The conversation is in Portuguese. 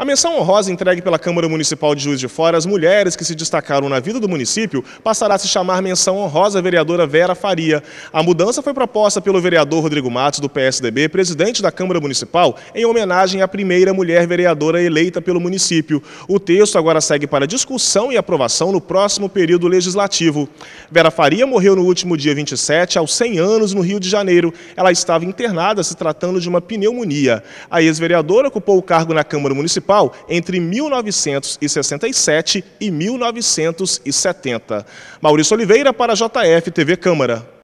A menção honrosa entregue pela Câmara Municipal de Juiz de Fora às mulheres que se destacaram na vida do município passará a se chamar menção honrosa vereadora Vera Faria. A mudança foi proposta pelo vereador Rodrigo Matos, do PSDB, presidente da Câmara Municipal, em homenagem à primeira mulher vereadora eleita pelo município. O texto agora segue para discussão e aprovação no próximo período legislativo. Vera Faria morreu no último dia 27, aos 100 anos, no Rio de Janeiro. Ela estava internada se tratando de uma pneumonia. A ex-vereadora ocupou o cargo na Câmara Municipal municipal entre 1967 e 1970. Maurício Oliveira para JF TV Câmara.